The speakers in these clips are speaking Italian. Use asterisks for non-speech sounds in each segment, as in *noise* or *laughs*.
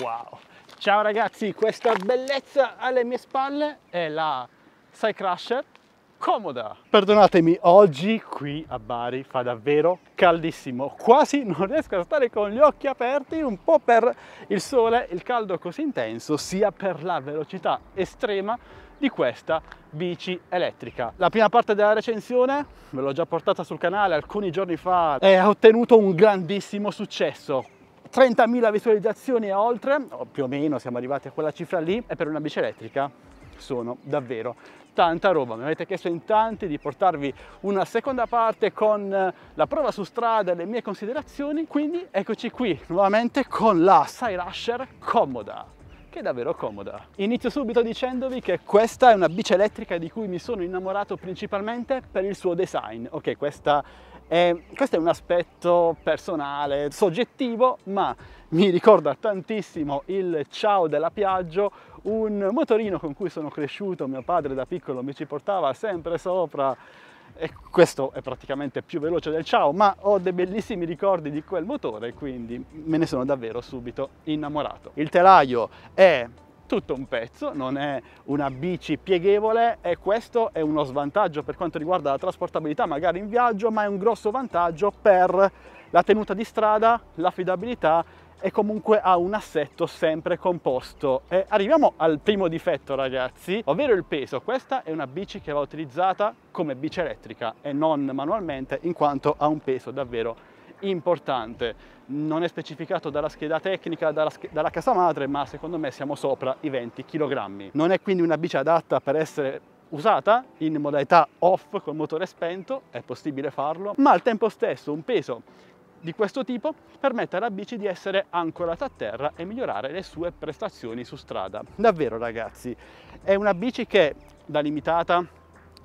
Wow! Ciao ragazzi, questa bellezza alle mie spalle è la Cycrusher comoda. Perdonatemi, oggi qui a Bari fa davvero caldissimo, quasi non riesco a stare con gli occhi aperti, un po' per il sole, il caldo così intenso, sia per la velocità estrema di questa bici elettrica. La prima parte della recensione, ve l'ho già portata sul canale alcuni giorni fa, ha ottenuto un grandissimo successo 30.000 visualizzazioni e oltre, o più o meno siamo arrivati a quella cifra lì, e per una bici elettrica sono davvero tanta roba. Mi avete chiesto in tanti di portarvi una seconda parte con eh, la prova su strada e le mie considerazioni, quindi eccoci qui nuovamente con la Cyrusher comoda che è davvero comoda. Inizio subito dicendovi che questa è una bici elettrica di cui mi sono innamorato principalmente per il suo design. Ok, questa e ehm, questo è un aspetto personale, soggettivo, ma mi ricorda tantissimo il ciao della Piaggio, un motorino con cui sono cresciuto, mio padre da piccolo mi ci portava sempre sopra e questo è praticamente più veloce del ciao, ma ho dei bellissimi ricordi di quel motore, quindi me ne sono davvero subito innamorato. Il telaio è tutto un pezzo, non è una bici pieghevole e questo è uno svantaggio per quanto riguarda la trasportabilità magari in viaggio, ma è un grosso vantaggio per la tenuta di strada, l'affidabilità e comunque ha un assetto sempre composto. E arriviamo al primo difetto ragazzi, ovvero il peso. Questa è una bici che va utilizzata come bici elettrica e non manualmente in quanto ha un peso davvero importante. Non è specificato dalla scheda tecnica, dalla, sch dalla casa madre, ma secondo me siamo sopra i 20 kg. Non è quindi una bici adatta per essere usata in modalità off col motore spento, è possibile farlo, ma al tempo stesso un peso di questo tipo permette alla bici di essere ancorata a terra e migliorare le sue prestazioni su strada. Davvero ragazzi, è una bici che da limitata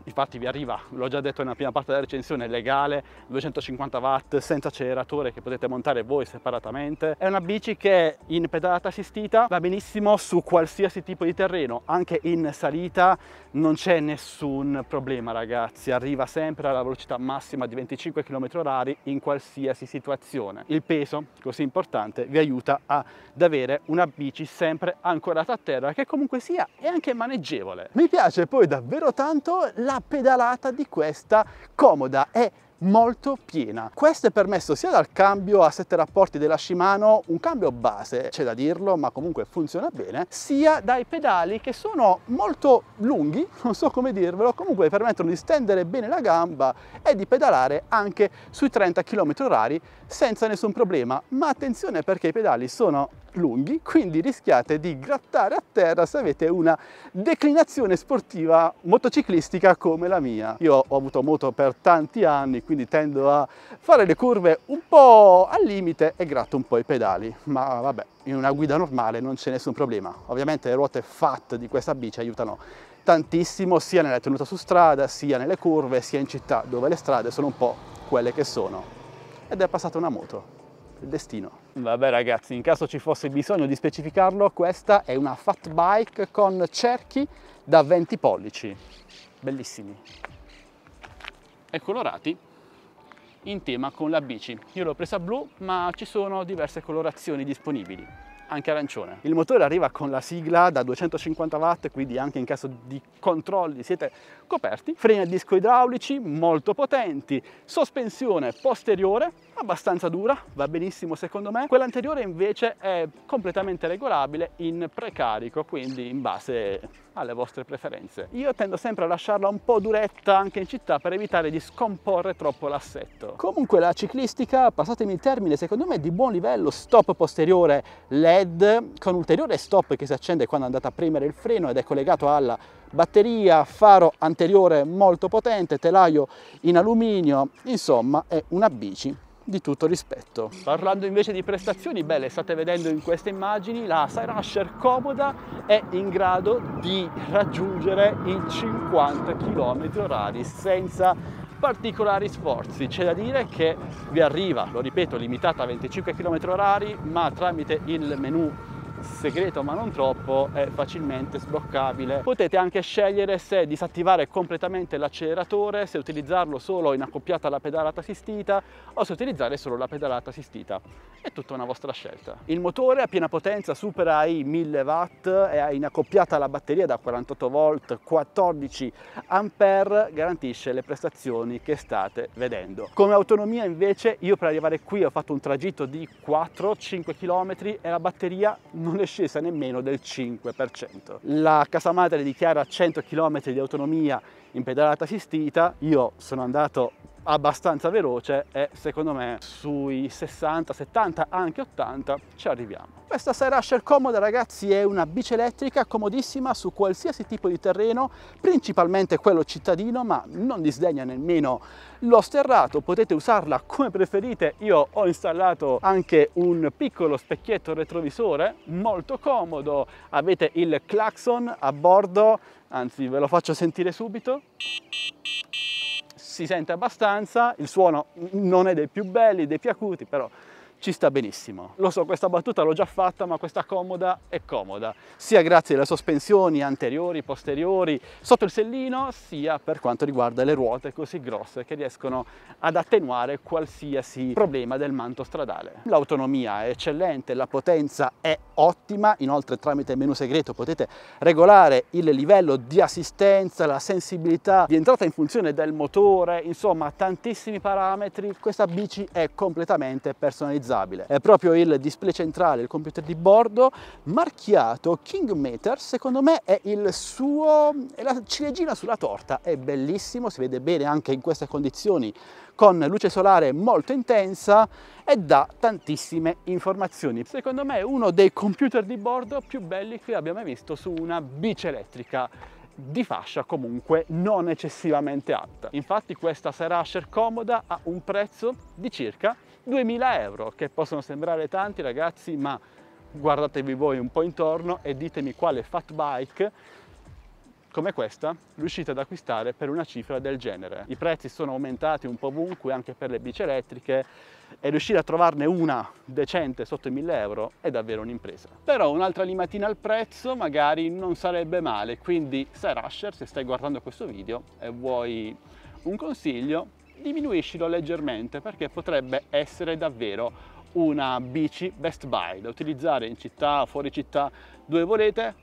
infatti vi arriva, l'ho già detto nella prima parte della recensione, legale, 250 watt senza acceleratore che potete montare voi separatamente. È una bici che in pedalata assistita va benissimo su qualsiasi tipo di terreno, anche in salita non c'è nessun problema ragazzi, arriva sempre alla velocità massima di 25 km h in qualsiasi situazione. Il peso, così importante, vi aiuta ad avere una bici sempre ancorata a terra che comunque sia è anche maneggevole. Mi piace poi davvero tanto la pedalata di questa comoda È molto piena. Questo è permesso sia dal cambio a sette rapporti della Shimano, un cambio base, c'è da dirlo, ma comunque funziona bene, sia dai pedali che sono molto lunghi, *laughs* non so come dirvelo, comunque permettono di stendere bene la gamba e di pedalare anche sui 30 km/h senza nessun problema. Ma attenzione perché i pedali sono lunghi, quindi rischiate di grattare a terra se avete una declinazione sportiva motociclistica come la mia. Io ho avuto moto per tanti anni, quindi tendo a fare le curve un po' al limite e gratto un po' i pedali, ma vabbè, in una guida normale non c'è nessun problema. Ovviamente le ruote fat di questa bici aiutano tantissimo sia nella tenuta su strada, sia nelle curve, sia in città dove le strade sono un po' quelle che sono. Ed è passata una moto, il destino. Vabbè ragazzi, in caso ci fosse bisogno di specificarlo, questa è una fat bike con cerchi da 20 pollici, bellissimi. E colorati in tema con la bici. Io l'ho presa blu ma ci sono diverse colorazioni disponibili anche arancione. Il motore arriva con la sigla da 250 watt, quindi anche in caso di controlli siete coperti. Freni a disco idraulici molto potenti, sospensione posteriore abbastanza dura, va benissimo secondo me. Quella anteriore invece è completamente regolabile in precarico, quindi in base alle vostre preferenze. Io tendo sempre a lasciarla un po' duretta anche in città per evitare di scomporre troppo l'assetto. Comunque la ciclistica, passatemi il termine, secondo me è di buon livello, stop posteriore, lento LED con ulteriore stop che si accende quando andate a premere il freno ed è collegato alla batteria, faro anteriore molto potente, telaio in alluminio, insomma è una bici di tutto rispetto. Parlando invece di prestazioni, beh, le state vedendo in queste immagini, la Sirusher comoda è in grado di raggiungere i 50 km h senza particolari sforzi. C'è da dire che vi arriva, lo ripeto, limitata a 25 km h ma tramite il menu segreto ma non troppo, è facilmente sbloccabile. Potete anche scegliere se disattivare completamente l'acceleratore, se utilizzarlo solo in accoppiata alla pedalata assistita o se utilizzare solo la pedalata assistita. È tutta una vostra scelta. Il motore a piena potenza supera i 1000 watt, e in accoppiata alla batteria da 48 volt, 14 ampere, garantisce le prestazioni che state vedendo. Come autonomia invece io per arrivare qui ho fatto un tragitto di 4-5 km e la batteria non non è scesa nemmeno del 5%. La casa madre dichiara 100 km di autonomia in pedalata assistita, io sono andato abbastanza veloce e secondo me sui 60, 70, anche 80 ci arriviamo. Questa Sirasher comoda ragazzi è una bici elettrica comodissima su qualsiasi tipo di terreno, principalmente quello cittadino, ma non disdegna nemmeno lo sterrato, potete usarla come preferite. Io ho installato anche un piccolo specchietto retrovisore, molto comodo. Avete il clacson a bordo, anzi ve lo faccio sentire subito si sente abbastanza, il suono non è dei più belli, dei più acuti, però ci sta benissimo. Lo so, questa battuta l'ho già fatta, ma questa comoda è comoda, sia grazie alle sospensioni anteriori, posteriori, sotto il sellino, sia per quanto riguarda le ruote così grosse che riescono ad attenuare qualsiasi problema del manto stradale. L'autonomia è eccellente, la potenza è ottima, inoltre tramite menu segreto potete regolare il livello di assistenza, la sensibilità di entrata in funzione del motore, insomma tantissimi parametri. Questa bici è completamente personalizzata personalizzabile. È proprio il display centrale, il computer di bordo, marchiato Kingmeter, secondo me è il suo, è la ciliegina sulla torta, è bellissimo, si vede bene anche in queste condizioni con luce solare molto intensa e dà tantissime informazioni. Secondo me è uno dei computer di bordo più belli che abbiamo mai visto su una bici elettrica di fascia comunque non eccessivamente alta. Infatti questa Sera Asher comoda ha un prezzo di circa 2.000 euro, che possono sembrare tanti ragazzi, ma guardatevi voi un po' intorno e ditemi quale fat bike come questa riuscite ad acquistare per una cifra del genere. I prezzi sono aumentati un po' ovunque anche per le bici elettriche e riuscire a trovarne una decente sotto i 1000 euro è davvero un'impresa. Però un'altra limatina al prezzo magari non sarebbe male, quindi sei rusher se stai guardando questo video e vuoi un consiglio diminuiscilo leggermente perché potrebbe essere davvero una bici best buy da utilizzare in città, fuori città, dove volete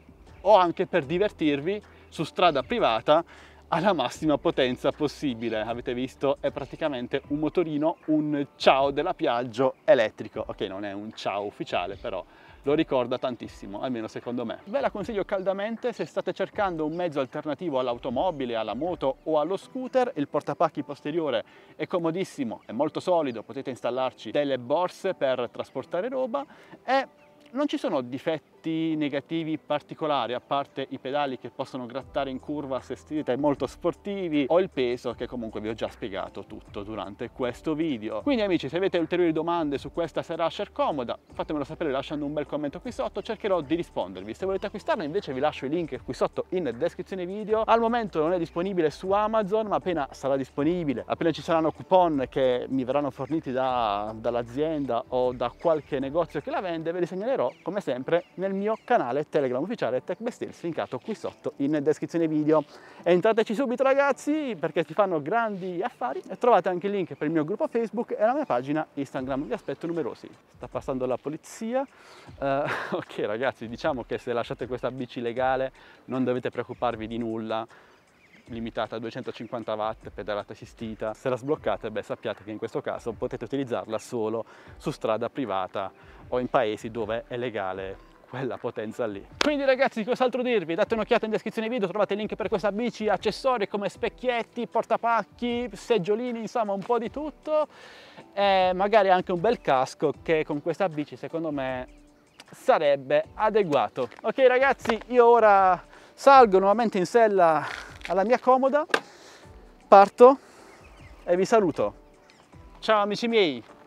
o anche per divertirvi su strada privata alla massima potenza possibile. Avete visto? È praticamente un motorino, un ciao della Piaggio elettrico. Ok, non è un ciao ufficiale, però lo ricorda tantissimo, almeno secondo me. Ve la consiglio caldamente se state cercando un mezzo alternativo all'automobile, alla moto o allo scooter, il portapacchi posteriore è comodissimo, è molto solido, potete installarci delle borse per trasportare roba e non ci sono difetti aspetti negativi particolari, a parte i pedali che possono grattare in curva se siete molto sportivi o il peso che comunque vi ho già spiegato tutto durante questo video. Quindi amici se avete ulteriori domande su questa Serrasher comoda fatemelo sapere lasciando un bel commento qui sotto, cercherò di rispondervi. Se volete acquistarla invece vi lascio i link qui sotto in descrizione video. Al momento non è disponibile su Amazon ma appena sarà disponibile, appena ci saranno coupon che mi verranno forniti da, dall'azienda o da qualche negozio che la vende ve li segnalerò come sempre nel al mio canale Telegram ufficiale TechBestills linkato qui sotto in descrizione video. Entrateci subito ragazzi perché si fanno grandi affari e trovate anche il link per il mio gruppo Facebook e la mia pagina Instagram, vi aspetto numerosi. Sta passando la polizia, uh, *laughs* ok ragazzi diciamo che se lasciate questa bici legale non dovete preoccuparvi di nulla limitata a 250 watt, pedalata assistita. Se la sbloccate, beh, sappiate che in questo caso potete utilizzarla solo su strada privata o in paesi dove è legale quella potenza lì. Quindi ragazzi cos'altro dirvi? Date un'occhiata in descrizione video, trovate il link per questa bici, accessori come specchietti, portapacchi, seggiolini, insomma un po' di tutto e magari anche un bel casco che con questa bici secondo me sarebbe adeguato. Ok ragazzi io ora salgo nuovamente in sella alla mia comoda, parto e vi saluto. Ciao amici miei!